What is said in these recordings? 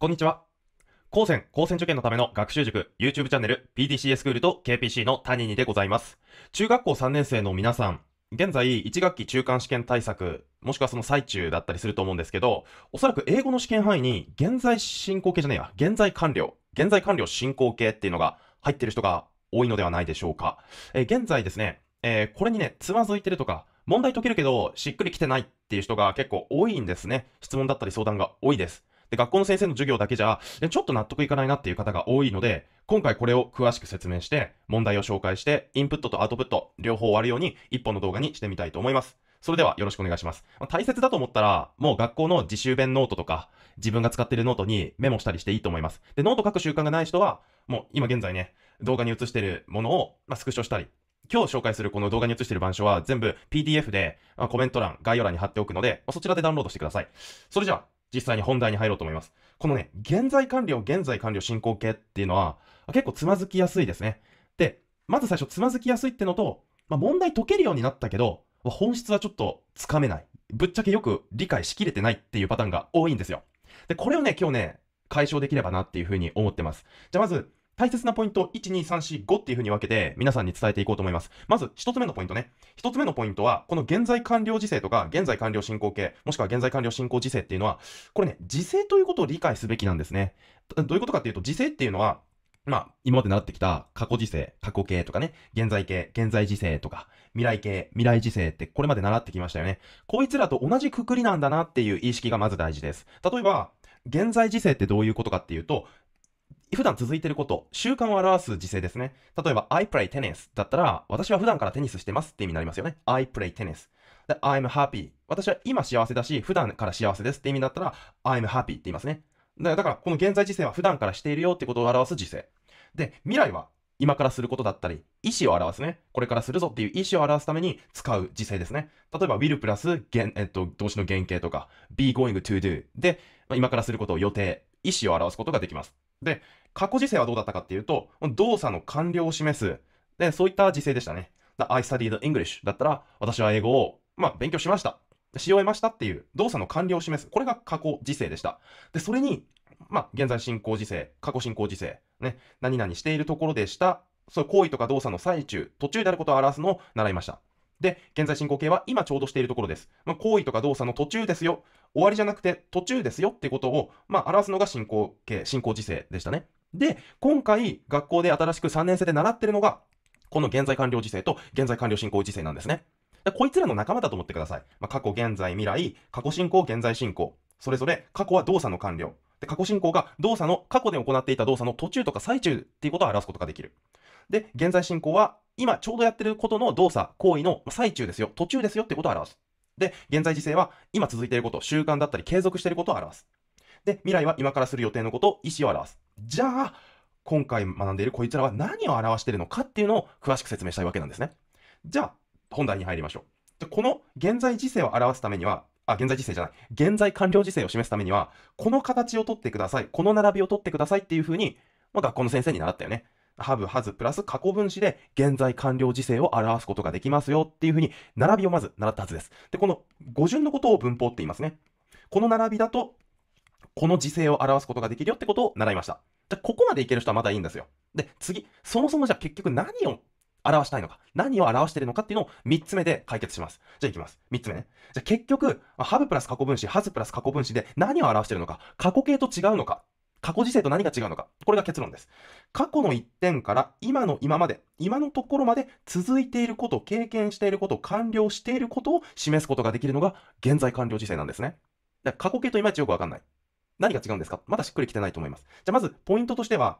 こんにちは。高専、高専受験のための学習塾、YouTube チャンネル、PDCA スクールと KPC の谷にでございます。中学校3年生の皆さん、現在、1学期中間試験対策、もしくはその最中だったりすると思うんですけど、おそらく英語の試験範囲に、現在進行形じゃねえや、現在完了、現在完了進行形っていうのが入ってる人が多いのではないでしょうか。えー、現在ですね、えー、これにね、つまずいてるとか、問題解けるけど、しっくりきてないっていう人が結構多いんですね。質問だったり相談が多いです。で、学校の先生の授業だけじゃ、ちょっと納得いかないなっていう方が多いので、今回これを詳しく説明して、問題を紹介して、インプットとアウトプット、両方終わるように、一本の動画にしてみたいと思います。それではよろしくお願いします。大切だと思ったら、もう学校の自習弁ノートとか、自分が使っているノートにメモしたりしていいと思います。で、ノート書く習慣がない人は、もう今現在ね、動画に映しているものを、まあ、スクショしたり、今日紹介するこの動画に映している板書は全部 PDF で、まあ、コメント欄、概要欄に貼っておくので、まあ、そちらでダウンロードしてください。それじゃあ、実際に本題に入ろうと思います。このね、現在完了、現在完了進行形っていうのは、結構つまずきやすいですね。で、まず最初つまずきやすいってのと、まあ、問題解けるようになったけど、本質はちょっとつかめない。ぶっちゃけよく理解しきれてないっていうパターンが多いんですよ。で、これをね、今日ね、解消できればなっていうふうに思ってます。じゃあまず、大切なポイント1、2、3、4、5っていう風に分けて皆さんに伝えていこうと思います。まず1つ目のポイントね。1つ目のポイントは、この現在完了時制とか、現在完了進行形、もしくは現在完了進行時勢っていうのは、これね、時制ということを理解すべきなんですね。どういうことかっていうと、時勢っていうのは、まあ、今まで習ってきた過去時勢、過去形とかね、現在形、現在時勢とか、未来形、未来時世ってこれまで習ってきましたよね。こいつらと同じくくりなんだなっていう意識がまず大事です。例えば、現在時勢ってどういうことかっていうと、普段続いてること、習慣を表す時制ですね。例えば、I play tennis だったら、私は普段からテニスしてますって意味になりますよね。I play tennis。で、I'm happy。私は今幸せだし、普段から幸せですって意味だったら、I'm happy って言いますね。だから、この現在時制は普段からしているよってことを表す時制。で、未来は今からすることだったり、意思を表すね。これからするぞっていう意思を表すために使う時制ですね。例えば、will プラス、えっと、動詞の原型とか、be going to do で、今からすることを予定、意思を表すことができます。で、過去時制はどうだったかっていうと、動作の完了を示す。で、そういった時制でしたね。I studied English だったら、私は英語を、まあ、勉強しました。し終えましたっていう動作の完了を示す。これが過去時制でした。で、それに、まあ、現在進行時制、過去進行時制、ね、何々しているところでした。そういう行為とか動作の最中、途中であることを表すのを習いました。で、現在進行形は今ちょうどしているところです。まあ、行為とか動作の途中ですよ。終わりじゃなくて途中ですよってことを、まあ、表すのが進行形、進行時制でしたね。で、今回学校で新しく3年生で習ってるのが、この現在完了時制と現在完了進行時制なんですね。こいつらの仲間だと思ってください。まあ、過去、現在、未来、過去進行、現在進行。それぞれ過去は動作の完了。で、過去進行が動作の過去で行っていた動作の途中とか最中っていうことを表すことができる。で、現在進行は今ちょうどやってることの動作、行為の最中ですよ、途中ですよってことを表す。で、現在時制は今続いていること、習慣だったり継続していることを表す。で、未来は今からする予定のこと、意思を表す。じゃあ、今回学んでいるこいつらは何を表しているのかっていうのを詳しく説明したいわけなんですね。じゃあ、本題に入りましょう。ゃこの現在時世を表すためには、あ、現在時世じゃない。現在完了時世を示すためには、この形を取ってください。この並びを取ってくださいっていうふうに、まあ、学校の先生に習ったよね。ハブ、ハズ、プラス過去分詞で現在完了時世を表すことができますよっていうふうに、並びをまず習ったはずです。で、この語順のことを文法って言いますね。この並びだと、この時勢を表すことができるよってことを習いました。じゃここまでいける人はまだいいんですよ。で、次、そもそもじゃあ結局何を表したいのか、何を表しているのかっていうのを3つ目で解決します。じゃあいきます。3つ目ね。じゃあ結局、ハブプラス過去分子、ハズプラス過去分子で何を表しているのか、過去形と違うのか、過去時世と何が違うのか、これが結論です。過去の一点から今の今まで、今のところまで続いていること、経験していること、完了していることを示すことができるのが現在完了時勢なんですね。だ過去形といまいちよくわかんない。何が違うんですかまだしっくりきてないと思います。じゃあまず、ポイントとしては、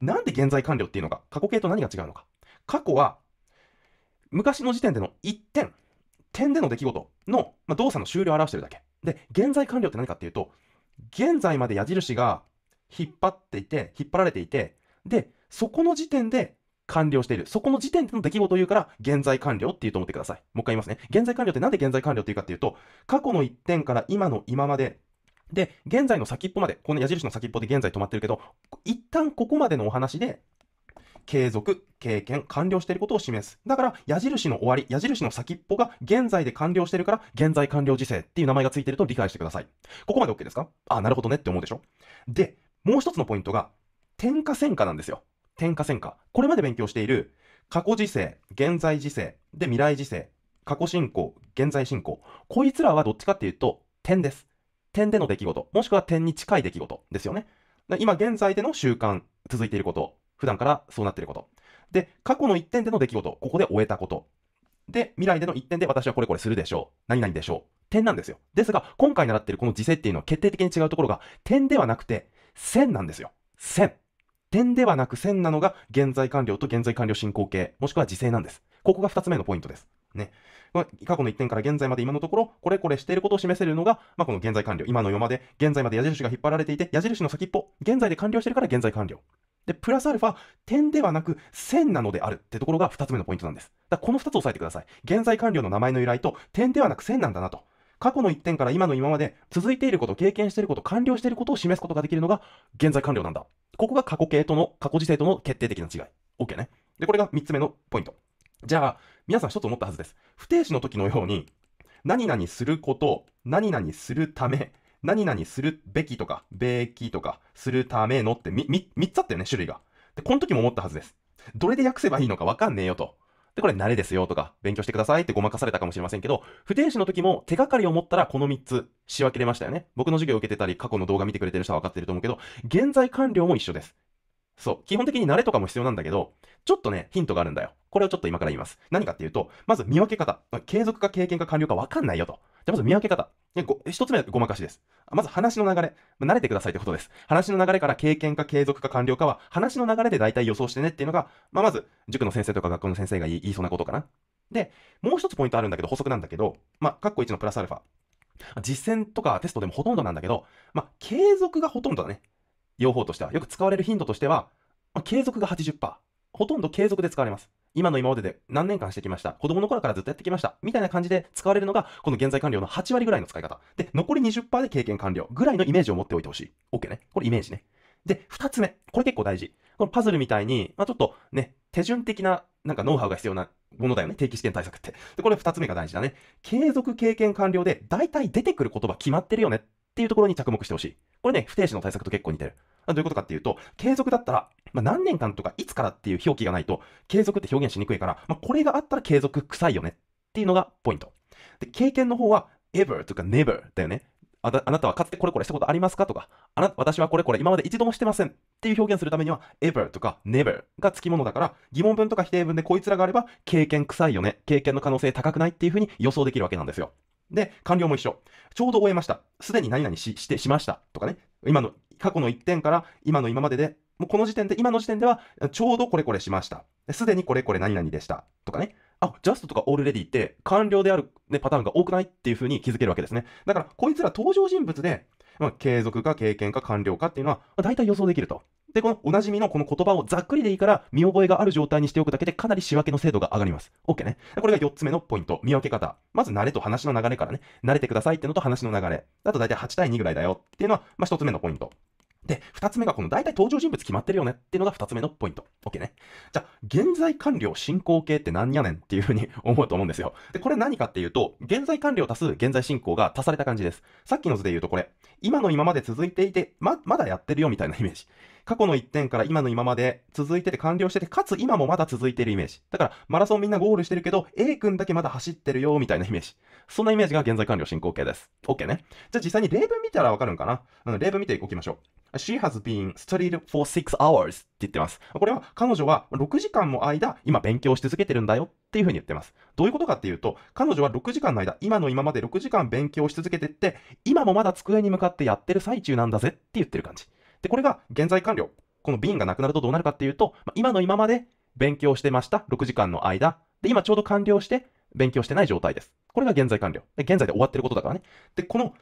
なんで現在完了っていうのか、過去形と何が違うのか。過去は、昔の時点での1点、点での出来事の、まあ、動作の終了を表してるだけ。で、現在完了って何かっていうと、現在まで矢印が引っ張っていて、引っ張られていて、で、そこの時点で完了している。そこの時点での出来事を言うから、現在完了って言うと思ってください。もう一回言いますね。現在完了ってなんで現在完了っていうかっていうと、過去の1点から今の今までで、現在の先っぽまで、この矢印の先っぽで現在止まってるけど、一旦ここまでのお話で、継続、経験、完了していることを示す。だから、矢印の終わり、矢印の先っぽが現在で完了してるから、現在完了時制っていう名前がついてると理解してください。ここまで OK ですかあ、なるほどねって思うでしょで、もう一つのポイントが、点火線化なんですよ。点火線化。これまで勉強している、過去時世、現在時制、で、未来時世、過去進行、現在進行。こいつらはどっちかっていうと、点です。点での出来事、もしくは点に近い出来事ですよね。今現在での習慣、続いていること、普段からそうなっていること。で、過去の一点での出来事、ここで終えたこと。で、未来での一点で私はこれこれするでしょう。何々でしょう。点なんですよ。ですが、今回習っているこの時世っていうのは決定的に違うところが、点ではなくて、線なんですよ。線。点ではなく線なのが、現在完了と現在完了進行形、もしくは時世なんです。ここが二つ目のポイントです。ね。過去の1点から現在まで今のところ、これこれしていることを示せるのが、まあ、この現在完了。今の世まで、現在まで矢印が引っ張られていて、矢印の先っぽ、現在で完了してるから現在完了。で、プラスアルファ、点ではなく線なのであるってところが2つ目のポイントなんです。だこの2つ押さえてください。現在完了の名前の由来と、点ではなく線なんだなと。過去の1点から今の今まで続いていること、経験していること、完了していることを示すことができるのが現在完了なんだ。ここが過去形との、過去時制との決定的な違い。OK ね。で、これが3つ目のポイント。じゃあ、皆さん一つ思ったはずです。不定詞の時のように、何々すること、何々するため、何々するべきとか、べきとか、するためのってみ、み、3つあったよね、種類が。で、この時も思ったはずです。どれで訳せばいいのかわかんねえよと。で、これ慣れですよとか、勉強してくださいってごまかされたかもしれませんけど、不定詞の時も手がかりを持ったらこの3つ仕分けれましたよね。僕の授業を受けてたり、過去の動画見てくれてる人は分かってると思うけど、現在完了も一緒です。そう。基本的に慣れとかも必要なんだけど、ちょっとね、ヒントがあるんだよ。これをちょっと今から言います。何かっていうと、まず見分け方。継続か経験か完了か分かんないよと。じゃまず見分け方。一つ目はごまかしです。まず話の流れ。慣れてくださいってことです。話の流れから経験か継続か完了かは、話の流れで大体予想してねっていうのが、まあ、まず、塾の先生とか学校の先生が言いそうなことかな。で、もう一つポイントあるんだけど、補足なんだけど、まあ、カッコ1のプラスアルファ。実践とかテストでもほとんどなんだけど、まあ、継続がほとんどだね。用法としては。よく使われる頻度としては、まあ、継続が80%。ほとんど継続で使われます。今の今までで何年間してきました。子供の頃からずっとやってきました。みたいな感じで使われるのが、この現在完了の8割ぐらいの使い方。で、残り20%で経験完了ぐらいのイメージを持っておいてほしい。OK ね。これイメージね。で、2つ目。これ結構大事。このパズルみたいに、まあ、ちょっとね、手順的ななんかノウハウが必要なものだよね。定期試験対策って。で、これ2つ目が大事だね。継続経験完了で、大体出てくる言葉決まってるよねっっていうところに着目してほしい。これね、不定詞の対策と結構似てる。どういうことかっていうと、継続だったら、まあ、何年間とかいつからっていう表記がないと、継続って表現しにくいから、まあ、これがあったら継続臭いよねっていうのがポイント。で、経験の方は、ever とか never だよね。あなたはかつてこれこれしたことありますかとか、あな私はこれこれ今まで一度もしてませんっていう表現するためには、ever とか never が付き物だから、疑問文とか否定文でこいつらがあれば、経験臭いよね、経験の可能性高くないっていうふうに予想できるわけなんですよ。で、完了も一緒。ちょうど終えました。すでに何々ししてしました。とかね。今の、過去の1点から今の今までで、もうこの時点で、今の時点では、ちょうどこれこれしました。すでにこれこれ何々でした。とかね。あ、ジャストとかオールレディって完了である、ね、パターンが多くないっていうふうに気づけるわけですね。だから、こいつら登場人物で、まあ、継続か経験か完了かっていうのは、まあ、大体予想できると。で、このおなじみのこの言葉をざっくりでいいから見覚えがある状態にしておくだけでかなり仕分けの精度が上がります。OK ね。これが4つ目のポイント。見分け方。まず慣れと話の流れからね。慣れてくださいってのと話の流れ。だと大体8対2ぐらいだよっていうのは、まあ、1つ目のポイント。で、2つ目がこの大体登場人物決まってるよねっていうのが2つ目のポイント。OK ね。じゃあ、現在完了進行形って何やねんっていうふうに思うと思うんですよ。で、これ何かっていうと、現在完了足す現在進行が足された感じです。さっきの図で言うとこれ、今の今まで続いていて、ま、まだやってるよみたいなイメージ。過去の1点から今の今まで続いてて完了してて、かつ今もまだ続いてるイメージ。だから、マラソンみんなゴールしてるけど、A 君だけまだ走ってるよ、みたいなイメージ。そんなイメージが現在完了進行形です。OK ね。じゃあ実際に例文見たらわかるんかなあの例文見ていきましょう。She has been studied for six hours って言ってます。これは彼女は6時間も間、今勉強し続けてるんだよっていうふうに言ってます。どういうことかっていうと、彼女は6時間の間、今の今まで6時間勉強し続けてって、今もまだ机に向かってやってる最中なんだぜって言ってる感じ。で、これが現在完了。この瓶がなくなるとどうなるかっていうと、まあ、今の今まで勉強してました。6時間の間。で、今ちょうど完了して、勉強してない状態です。これが現在完了。で、現在で終わってることだからね。で、この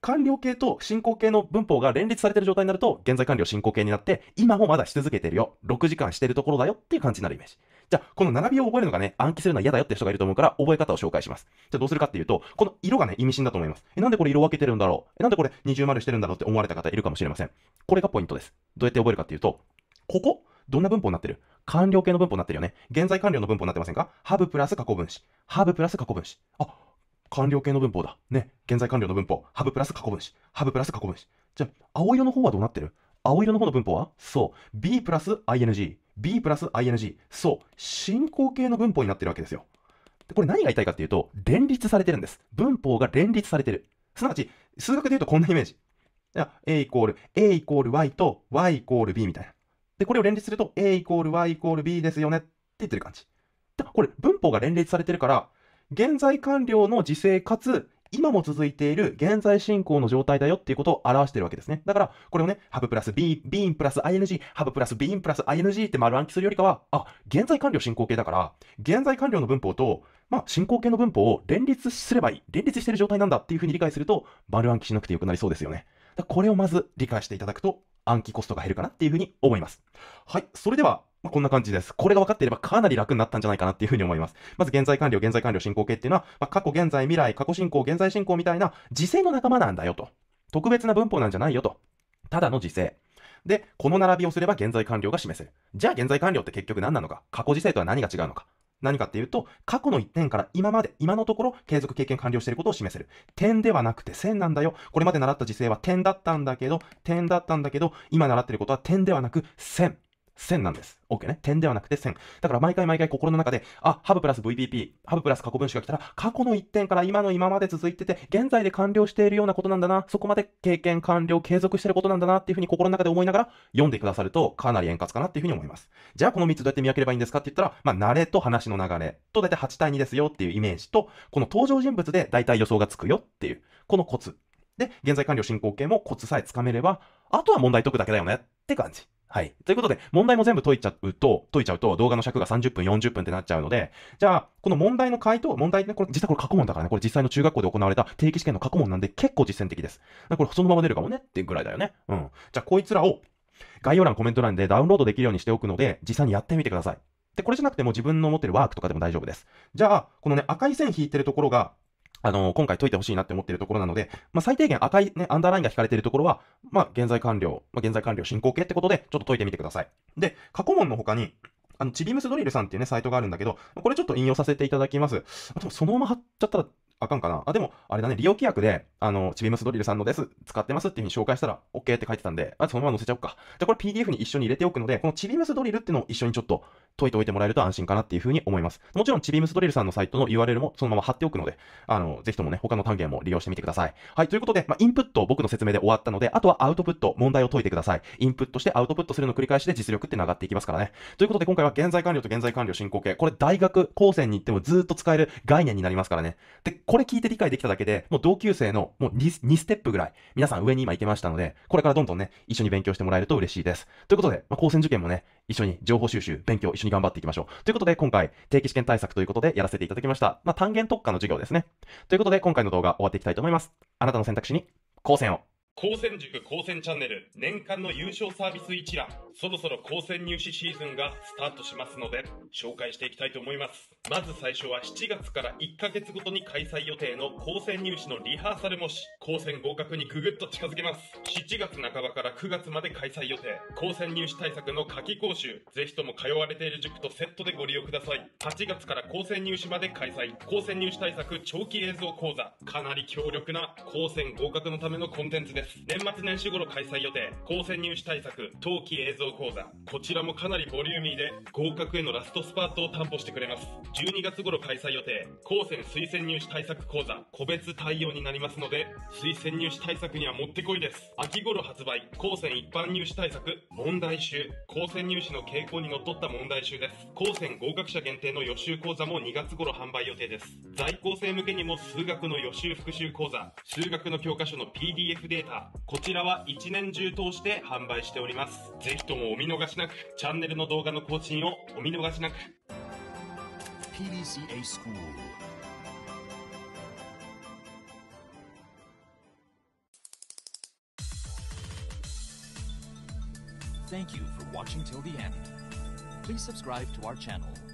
完了形と進行形の文法が連立されてる状態になると、現在完了進行形になって、今もまだし続けてるよ。6時間してるところだよっていう感じになるイメージ。じゃあ、この並びを覚えるのがね、暗記するのは嫌だよって人がいると思うから、覚え方を紹介します。じゃあどうするかっていうと、この色がね、意味深だと思います。え、なんでこれ色分けてるんだろうえ、なんでこれ二重丸してるんだろうって思われた方いるかもしれません。これがポイントです。どうやって覚えるかっていうと、ここ、どんな文法になってる完了形の文法になってるよね。現在完了の文法になってませんかハブプラス過去分詞。ハブプラス過去分詞。あ、完了形の文法だ。ね。現在完了の文法。ハブプラス過去分詞。ハブプラス過去分詞。じゃあ、青色の方はどうなってる青色の方の文法はそう。B プラス ING。B プラス ING。そう、進行形の文法になってるわけですよ。これ何が言いたいかっていうと、連立されてるんです。文法が連立されてる。すなわち、数学で言うとこんなイメージ。いや、A イコール、A イコール Y と Y イコール B みたいな。で、これを連立すると、A イコール Y イコール B ですよねって言ってる感じ。で、これ文法が連立されてるから、現在完了の時制かつ今も続いている現在進行の状態だよっていうことを表してるわけですね。だから、これをね、ハブプラス B、ビーンプラス ING、ハブプラスビーンプラス ING って丸暗記するよりかは、あ、現在完了進行形だから、現在完了の文法と、まあ、進行形の文法を連立すればいい。連立してる状態なんだっていうふうに理解すると、丸暗記しなくてよくなりそうですよね。だこれをまず理解していただくと、暗記コストが減るかなっていうふうに思います。はい、それでは、まあ、こんな感じです。これが分かっていればかなり楽になったんじゃないかなっていうふうに思います。まず現在完了、現在完了進行形っていうのは、まあ、過去、現在、未来、過去進行、現在進行みたいな時勢の仲間なんだよと。特別な文法なんじゃないよと。ただの時勢。で、この並びをすれば現在完了が示せる。じゃあ現在完了って結局何なのか過去時世とは何が違うのか何かっていうと、過去の一点から今まで、今のところ継続経験完了していることを示せる。点ではなくて線なんだよ。これまで習った時世は点だったんだけど、点だったんだけど、今習ってることは点ではなく線。線なんです。OK ね。点ではなくて線。だから毎回毎回心の中で、あ、ハブプラス VPP、ハブプラス過去分子が来たら、過去の1点から今の今まで続いてて、現在で完了しているようなことなんだな、そこまで経験完了、継続してることなんだなっていうふうに心の中で思いながら読んでくださると、かなり円滑かなっていうふうに思います。じゃあこの3つどうやって見分ければいいんですかって言ったら、まあ、慣れと話の流れと大体8対2ですよっていうイメージと、この登場人物で大体予想がつくよっていう、このコツ。で、現在完了進行形もコツさえつかめれば、あとは問題解くだけだよねって感じ。はい。ということで、問題も全部解いちゃうと、解いちゃうと動画の尺が30分、40分ってなっちゃうので、じゃあ、この問題の回答、問題ね、これ実際これ過去問だからね、これ実際の中学校で行われた定期試験の過去問なんで結構実践的です。だからこれそのまま出るかもねっていうぐらいだよね。うん。じゃあ、こいつらを概要欄、コメント欄でダウンロードできるようにしておくので、実際にやってみてください。で、これじゃなくても自分の持ってるワークとかでも大丈夫です。じゃあ、このね、赤い線引いてるところが、あの、今回解いてほしいなって思ってるところなので、まあ、最低限赤いね、アンダーラインが引かれているところは、まあ、現在完了、まあ、現在完了進行形ってことで、ちょっと解いてみてください。で、過去問の他に、あの、チビムスドリルさんっていうね、サイトがあるんだけど、これちょっと引用させていただきます。でも、そのまま貼っちゃったら、あかんかな。あ、でも、あれだね、利用規約で、あの、チビムスドリルさんのです、使ってますっていうふうに紹介したら、OK って書いてたんで、あそのまま載せちゃおうか。じゃこれ PDF に一緒に入れておくので、このチビムスドリルっていうのを一緒にちょっと解いておいてもらえると安心かなっていうふうに思います。もちろん、ちびむすドリルさんのサイトの URL もそのまま貼っておくので、あの、ぜひともね、他の単元も利用してみてください。はい、ということで、まあ、インプット僕の説明で終わったので、あとはアウトプット、問題を解いてください。インプットしてアウトプットするの繰り返しで実力って上がっていきますからね。ということで、今回は現在完了と現在完了進行形。これ、大学、高専に行ってもずっと使える概念になりますからね。で、これ聞いて理解できただけで、もう同級生のもう 2, 2ステップぐらい、皆さん上に今行けましたので、これからどんどんね、一緒に勉強してもらえると嬉しいです。ということで、まあ、高専受験もね、一緒に情報収集、勉強、緒に頑張っていきましょう。ということで、今回、定期試験対策ということでやらせていただきました。まあ、単元特化の授業ですね。ということで、今回の動画終わっていきたいと思います。あなたの選択肢に、高専を。高専塾高専チャンネル年間の優勝サービス一覧、そろそろ高専入試シーズンがスタートしますので、紹介していきたいと思います。まず最初は7月から1ヶ月ごとに開催予定の高専入試のリハーサル模試、高専合格にぐぐっと近づけます。7月半ばから9月まで開催予定、高専入試対策の夏季講習、ぜひとも通われている塾とセットでご利用ください。8月から高専入試まで開催、高専入試対策長期映像講座、かなり強力な高専合格のためのコンテンツです。です。年末年始頃開催予定、高専入試対策、冬季映像講座。こちらもかなりボリューミーで、合格へのラストスパートを担保してくれます。12月頃開催予定、高専推薦入試対策講座、個別対応になりますので、推薦入試対策にはもってこいです。秋頃発売、高専一般入試対策、問題集。高専入試の傾向にのっとった問題集です。高専合格者限定の予習講座も2月頃販売予定です。在校生向けにも数学の予習復習講座、数学の教科書の PDF データこちらは一年中通して販売しております。ぜひともお見逃しなく、チャンネルの動画の更新をお見逃しなく。PDCA スクール Thank you for watching till the end. Please subscribe to our channel.